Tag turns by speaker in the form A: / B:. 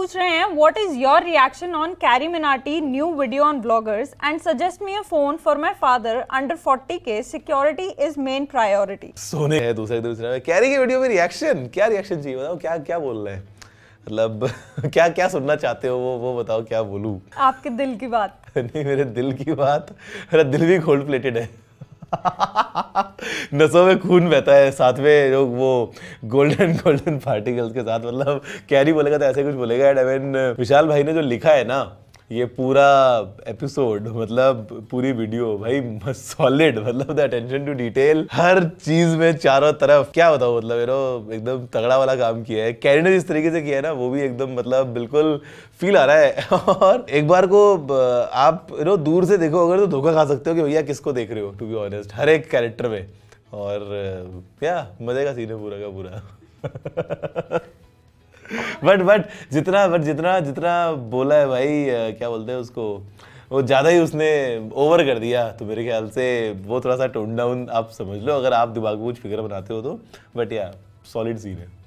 A: पूछ रहे हैं what is your reaction on Carry Minati new video on bloggers and suggest me a phone for my father under 40 के security is main priority
B: सोने है दूसरे दूसरे में कैरी की वीडियो में रिएक्शन क्या रिएक्शन चाहिए बताओ क्या क्या बोल रहे हैं मतलब क्या क्या सुनना चाहते हो वो वो बताओ क्या बोलूँ
C: आपके दिल की बात
B: नहीं मेरे दिल की बात मेरा दिल भी गोल्ड प्लेटेड है नसों में खून बहता है साथ में लोग वो गोल्डन गोल्डन पार्टिकल्स के साथ मतलब कैरी बोलेगा तो ऐसे कुछ बोलेगा एंड विशाल भाई ने जो लिखा है ना ये पूरा एपिसोड मतलब पूरी वीडियो भाई सॉलिड मतलब द अटेंशन टू डिटेल हर चीज में चारों तरफ क्या बताओ मतलब यू नो एकदम तगड़ा वाला काम किया है कैरी ने जिस तरीके से किया है ना वो भी एकदम मतलब बिल्कुल फील आ रहा है और एक बार को आप यू नो दूर से देखो अगर तो धोखा खा सकते हो कि भैया किसको देख रहे हो टू बी ऑनेस्ट हर एक कैरेक्टर में और क्या मजे का सीन है पूरा का पूरा बट बट जितना बट जितना जितना बोला है भाई क्या बोलते हैं उसको वो ज़्यादा ही उसने ओवर कर दिया तो मेरे ख्याल से वो थोड़ा सा टोन डाउन आप समझ लो अगर आप दिमाग में कुछ फिगर बनाते हो तो बट या सॉलिड सीन है